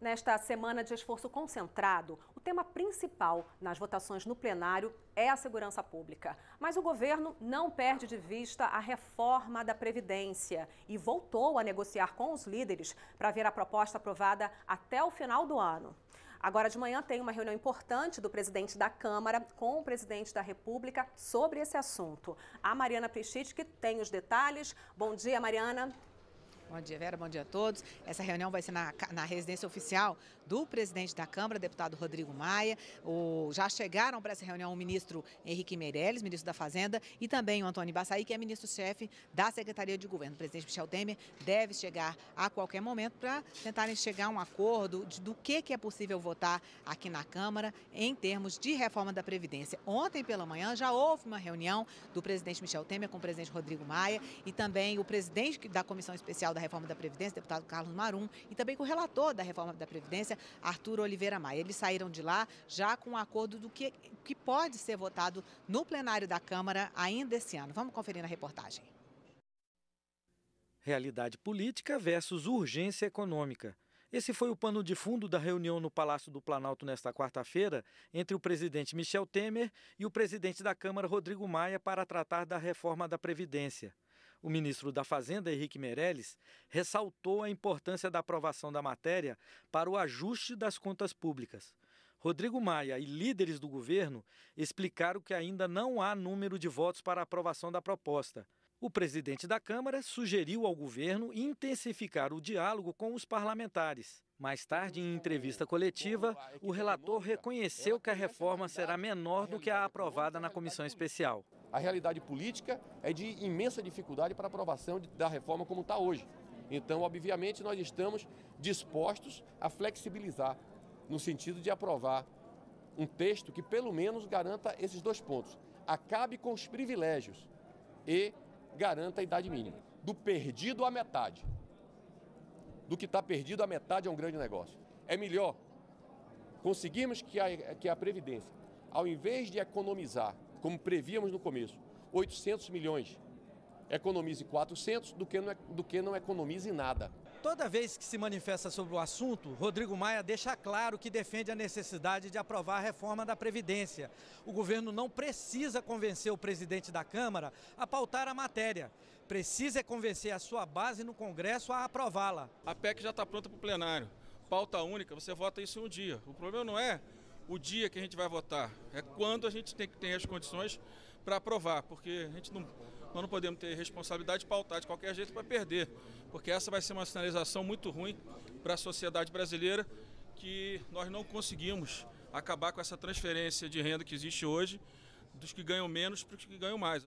Nesta semana de esforço concentrado, o tema principal nas votações no plenário é a segurança pública. Mas o governo não perde de vista a reforma da Previdência e voltou a negociar com os líderes para ver a proposta aprovada até o final do ano. Agora de manhã tem uma reunião importante do presidente da Câmara com o presidente da República sobre esse assunto. A Mariana Prichit, que tem os detalhes. Bom dia, Mariana. Bom dia, Vera. Bom dia a todos. Essa reunião vai ser na, na residência oficial do presidente da Câmara, deputado Rodrigo Maia. O, já chegaram para essa reunião o ministro Henrique Meirelles, ministro da Fazenda, e também o Antônio Bassaí, que é ministro-chefe da Secretaria de Governo. O presidente Michel Temer deve chegar a qualquer momento para tentarem chegar a um acordo de, do que, que é possível votar aqui na Câmara em termos de reforma da Previdência. Ontem pela manhã já houve uma reunião do presidente Michel Temer com o presidente Rodrigo Maia e também o presidente da Comissão Especial da reforma da Previdência, deputado Carlos Marum, e também com o relator da reforma da Previdência, Arthur Oliveira Maia. Eles saíram de lá já com um acordo do que, que pode ser votado no plenário da Câmara ainda esse ano. Vamos conferir na reportagem. Realidade política versus urgência econômica. Esse foi o pano de fundo da reunião no Palácio do Planalto nesta quarta-feira entre o presidente Michel Temer e o presidente da Câmara, Rodrigo Maia, para tratar da reforma da Previdência. O ministro da Fazenda, Henrique Meirelles, ressaltou a importância da aprovação da matéria para o ajuste das contas públicas. Rodrigo Maia e líderes do governo explicaram que ainda não há número de votos para aprovação da proposta. O presidente da Câmara sugeriu ao governo intensificar o diálogo com os parlamentares. Mais tarde, em entrevista coletiva, o é relator reconheceu que a reforma será menor do que a aprovada na comissão especial. A realidade política é de imensa dificuldade para a aprovação da reforma como está hoje. Então, obviamente, nós estamos dispostos a flexibilizar no sentido de aprovar um texto que, pelo menos, garanta esses dois pontos. Acabe com os privilégios e garanta a idade mínima. Do perdido à metade. Do que está perdido à metade é um grande negócio. É melhor conseguirmos que a, que a Previdência, ao invés de economizar, como prevíamos no começo, 800 milhões, economize 400 do que não, é, do que não economize nada. Toda vez que se manifesta sobre o assunto, Rodrigo Maia deixa claro que defende a necessidade de aprovar a reforma da Previdência. O governo não precisa convencer o presidente da Câmara a pautar a matéria. Precisa é convencer a sua base no Congresso a aprová-la. A PEC já está pronta para o plenário. Pauta única, você vota isso em um dia. O problema não é o dia que a gente vai votar, é quando a gente tem que ter as condições para aprovar, porque a gente não nós não podemos ter responsabilidade de pautar de qualquer jeito para perder, porque essa vai ser uma sinalização muito ruim para a sociedade brasileira que nós não conseguimos acabar com essa transferência de renda que existe hoje dos que ganham menos para os que ganham mais.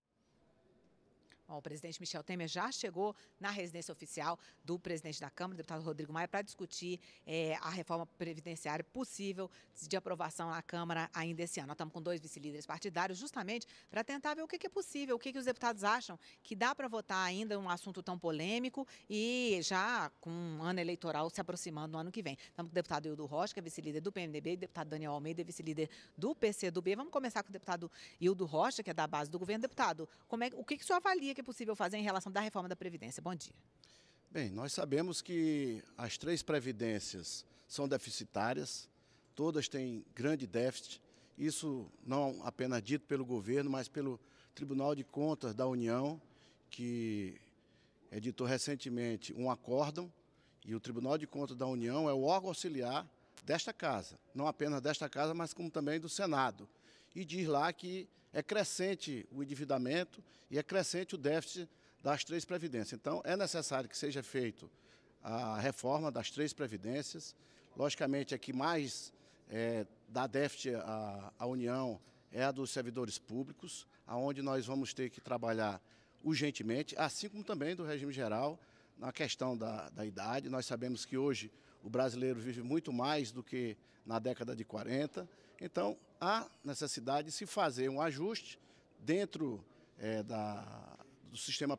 Bom, o presidente Michel Temer já chegou na residência oficial do presidente da Câmara, deputado Rodrigo Maia, para discutir é, a reforma previdenciária possível de aprovação na Câmara ainda esse ano. Nós estamos com dois vice-líderes partidários, justamente para tentar ver o que, é possível, o que, que os deputados acham que dá para votar ainda um assunto tão polêmico e já com um ano eleitoral se aproximando no ano que vem. Estamos com o deputado Hildo Rocha, que é vice-líder do PMDB, e o deputado Daniel Almeida, vice-líder do PCdoB. Vamos começar com o deputado Hildo Rocha, que é da base do governo. Deputado, como é, o que, que o senhor avalia? que é possível fazer em relação da reforma da Previdência? Bom dia. Bem, nós sabemos que as três previdências são deficitárias, todas têm grande déficit. Isso não apenas dito pelo governo, mas pelo Tribunal de Contas da União, que editou recentemente um acórdão, e o Tribunal de Contas da União é o órgão auxiliar desta casa, não apenas desta casa, mas como também do Senado. E diz lá que é crescente o endividamento e é crescente o déficit das três previdências. Então, é necessário que seja feito a reforma das três previdências. Logicamente, aqui mais é, dá déficit à, à União é a dos servidores públicos, aonde nós vamos ter que trabalhar urgentemente, assim como também do regime geral, na questão da, da idade. Nós sabemos que hoje o brasileiro vive muito mais do que na década de 40. Então, há necessidade de se fazer um ajuste dentro é, da, do sistema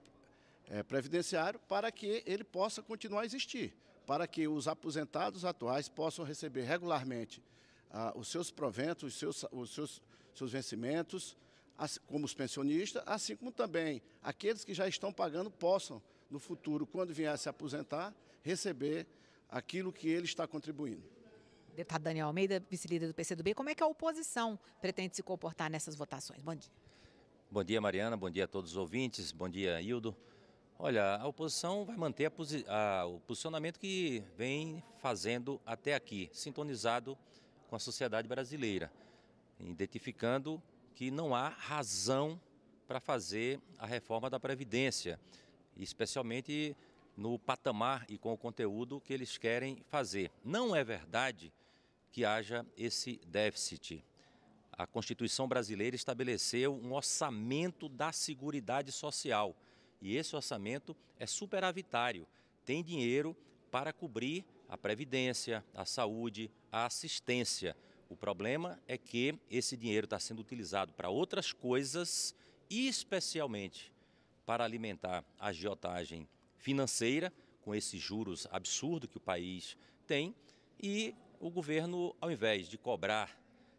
é, previdenciário para que ele possa continuar a existir, para que os aposentados atuais possam receber regularmente ah, os seus proventos, os seus, os seus, seus vencimentos, assim, como os pensionistas, assim como também aqueles que já estão pagando possam, no futuro, quando vier a se aposentar, receber aquilo que ele está contribuindo. Deputado tá Daniel Almeida, vice-líder do PCdoB, como é que a oposição pretende se comportar nessas votações? Bom dia. Bom dia, Mariana. Bom dia a todos os ouvintes. Bom dia, Hildo. Olha, a oposição vai manter a, a, o posicionamento que vem fazendo até aqui, sintonizado com a sociedade brasileira, identificando que não há razão para fazer a reforma da Previdência, especialmente no patamar e com o conteúdo que eles querem fazer. Não é verdade que haja esse déficit. A Constituição brasileira estabeleceu um orçamento da Seguridade Social e esse orçamento é superavitário, tem dinheiro para cobrir a previdência, a saúde, a assistência. O problema é que esse dinheiro está sendo utilizado para outras coisas, especialmente para alimentar a agiotagem financeira, com esses juros absurdos que o país tem, e o governo, ao invés de cobrar,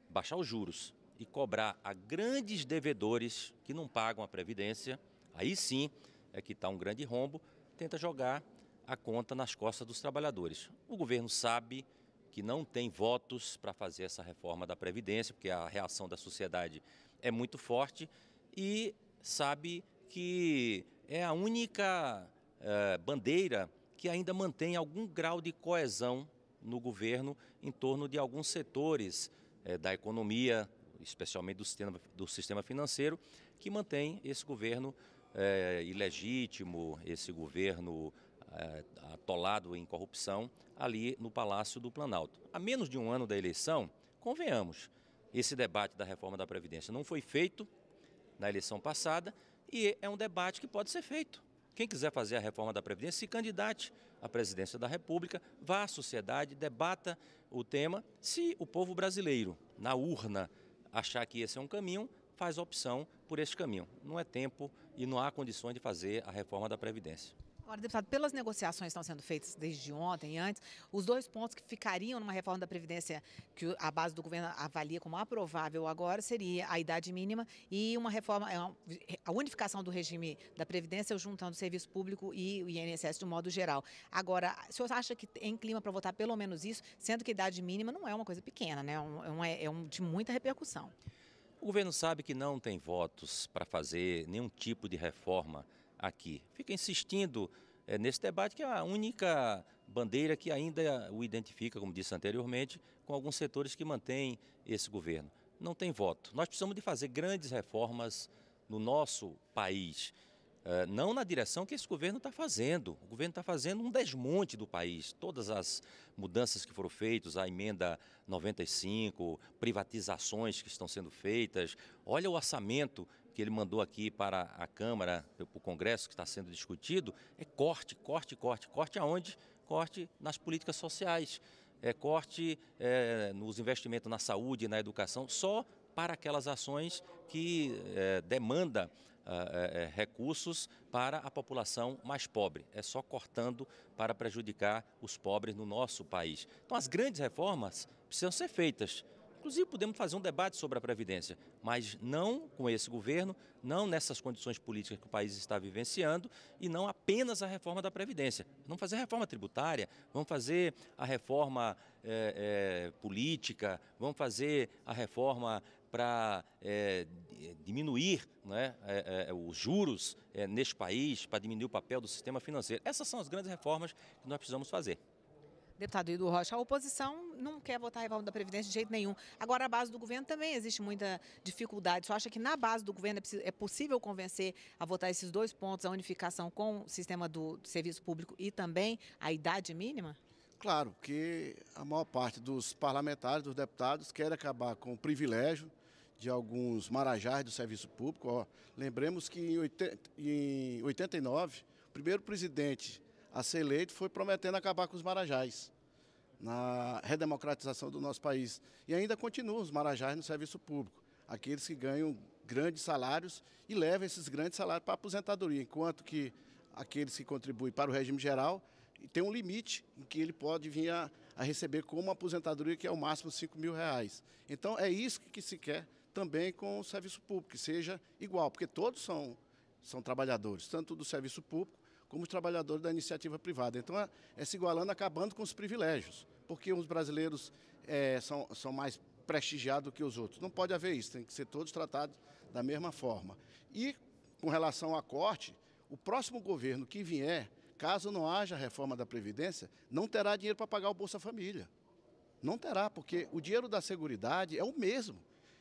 baixar os juros e cobrar a grandes devedores que não pagam a Previdência, aí sim é que está um grande rombo, tenta jogar a conta nas costas dos trabalhadores. O governo sabe que não tem votos para fazer essa reforma da Previdência, porque a reação da sociedade é muito forte, e sabe que é a única eh, bandeira que ainda mantém algum grau de coesão no governo em torno de alguns setores é, da economia, especialmente do sistema, do sistema financeiro, que mantém esse governo é, ilegítimo, esse governo é, atolado em corrupção ali no Palácio do Planalto. A menos de um ano da eleição, convenhamos, esse debate da reforma da Previdência não foi feito na eleição passada e é um debate que pode ser feito. Quem quiser fazer a reforma da Previdência, se candidate a presidência da República, vá à sociedade, debata o tema. Se o povo brasileiro, na urna, achar que esse é um caminho, faz opção por este caminho. Não é tempo e não há condições de fazer a reforma da Previdência. Agora, deputado, pelas negociações que estão sendo feitas desde ontem e antes, os dois pontos que ficariam numa reforma da Previdência que a base do governo avalia como aprovável agora seria a idade mínima e uma reforma, é a unificação do regime da Previdência, juntando o serviço público e o INSS de um modo geral. Agora, o senhor acha que tem clima para votar pelo menos isso, sendo que a idade mínima não é uma coisa pequena, né? É, é, um, é um de muita repercussão? O governo sabe que não tem votos para fazer nenhum tipo de reforma aqui. Fica insistindo é, nesse debate, que é a única bandeira que ainda o identifica, como disse anteriormente, com alguns setores que mantêm esse governo. Não tem voto. Nós precisamos de fazer grandes reformas no nosso país. Eh, não na direção que esse governo está fazendo. O governo está fazendo um desmonte do país. Todas as mudanças que foram feitas, a emenda 95, privatizações que estão sendo feitas, olha o orçamento ele mandou aqui para a Câmara, para o Congresso que está sendo discutido, é corte, corte, corte. Corte aonde? Corte nas políticas sociais, é corte é, nos investimentos na saúde na educação, só para aquelas ações que é, demanda ah, é, é, recursos para a população mais pobre. É só cortando para prejudicar os pobres no nosso país. Então, as grandes reformas precisam ser feitas. Inclusive, podemos fazer um debate sobre a Previdência, mas não com esse governo, não nessas condições políticas que o país está vivenciando e não apenas a reforma da Previdência. Vamos fazer a reforma tributária, vamos fazer a reforma é, é, política, vamos fazer a reforma para eh, é, diminuir né, é, é, os juros neste país, para diminuir o papel do sistema financeiro. Essas são as grandes reformas que nós precisamos fazer. Deputado Hildo Rocha, a oposição não quer votar a reforma da Previdência de jeito nenhum. Agora, a base do governo também existe muita dificuldade. Você acha que na base do governo é, é possível convencer a votar esses dois pontos, a unificação com o sistema do serviço público e também a idade mínima? Claro, porque a maior parte dos parlamentares, dos deputados, quer acabar com o privilégio de alguns marajás do serviço público. Ó, lembremos que em, em 89, o primeiro presidente a ser eleito foi prometendo acabar com os marajás, na redemocratização do nosso país. E ainda continuam os marajás no serviço público, aqueles que ganham grandes salários e levam esses grandes salários para a aposentadoria, enquanto que aqueles que contribuem para o regime geral tem um limite em que ele pode vir a, a receber como aposentadoria, que é o máximo 5 mil reais. Então é isso que, que se quer também com o serviço público, que seja igual, porque todos são, são trabalhadores, tanto do serviço público como os trabalhadores da iniciativa privada. Então, é, é, se igualando, acabando com os privilégios, porque os brasileiros é, são, são mais prestigiados do que os outros. Não pode haver isso, tem que ser todos tratados da mesma forma. E, com relação à corte, o próximo governo que vier, caso não haja reforma da Previdência, não terá dinheiro para pagar o Bolsa Família. Não terá, porque o dinheiro da Seguridade é o mesmo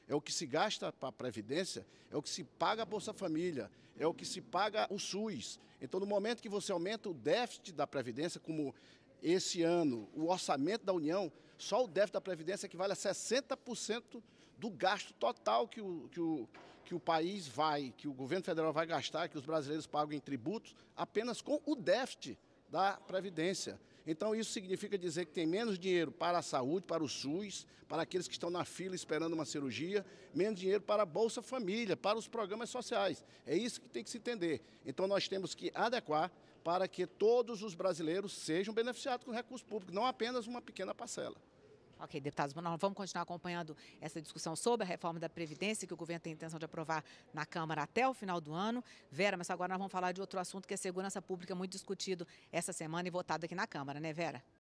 é o que se gasta para a Previdência, é o que se paga a Bolsa Família, é o que se paga o SUS, então, no momento que você aumenta o déficit da Previdência, como esse ano, o orçamento da União, só o déficit da Previdência equivale a 60% do gasto total que o, que, o, que o país vai, que o governo federal vai gastar, que os brasileiros pagam em tributos, apenas com o déficit da Previdência. Então, isso significa dizer que tem menos dinheiro para a saúde, para o SUS, para aqueles que estão na fila esperando uma cirurgia, menos dinheiro para a Bolsa Família, para os programas sociais. É isso que tem que se entender. Então, nós temos que adequar para que todos os brasileiros sejam beneficiados com recursos públicos, não apenas uma pequena parcela. Ok, deputados, nós vamos continuar acompanhando essa discussão sobre a reforma da Previdência, que o governo tem intenção de aprovar na Câmara até o final do ano. Vera, mas agora nós vamos falar de outro assunto que é segurança pública, muito discutido essa semana e votado aqui na Câmara, né, Vera?